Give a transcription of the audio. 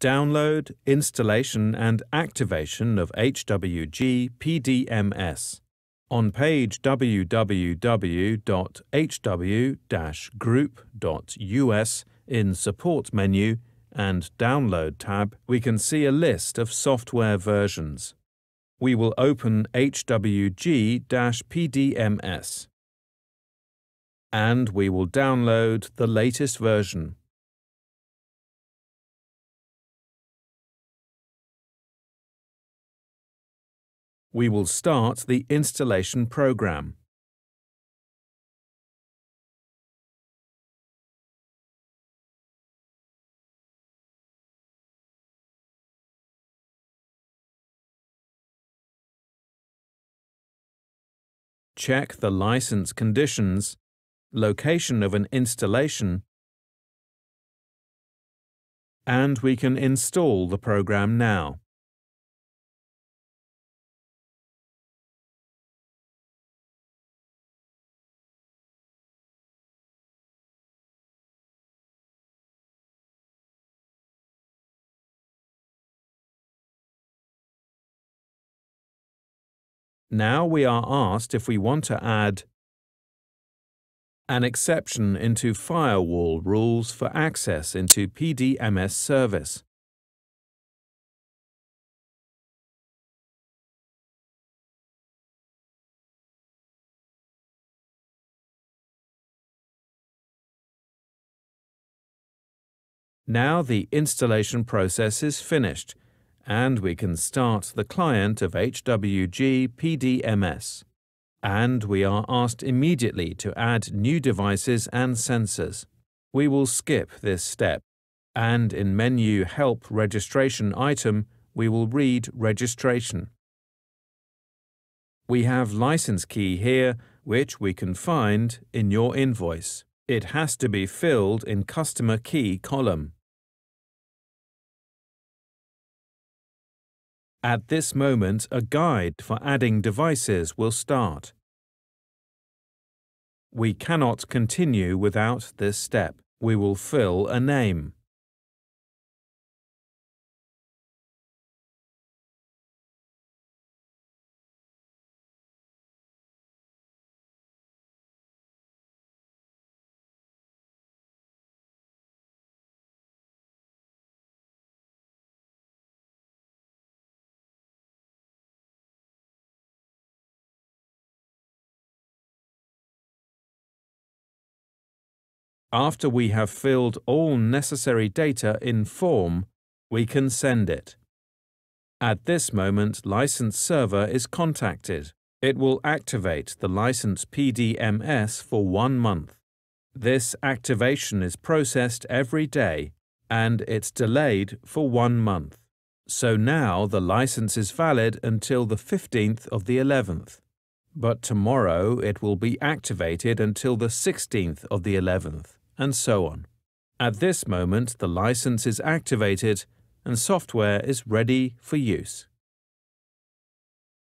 Download, installation, and activation of HWG PDMS on page www.hw-group.us in Support menu and Download tab, we can see a list of software versions. We will open HWG-PDMS and we will download the latest version. we will start the installation program. Check the license conditions, location of an installation, and we can install the program now. Now we are asked if we want to add an exception into firewall rules for access into PDMS service. Now the installation process is finished and we can start the client of HWG PDMS. And we are asked immediately to add new devices and sensors. We will skip this step, and in menu Help Registration item, we will read Registration. We have license key here, which we can find in your invoice. It has to be filled in Customer Key column. At this moment, a guide for adding devices will start. We cannot continue without this step. We will fill a name. After we have filled all necessary data in form, we can send it. At this moment, license server is contacted. It will activate the license PDMS for one month. This activation is processed every day and it's delayed for one month. So now the license is valid until the 15th of the 11th. But tomorrow it will be activated until the 16th of the 11th and so on. At this moment, the license is activated and software is ready for use.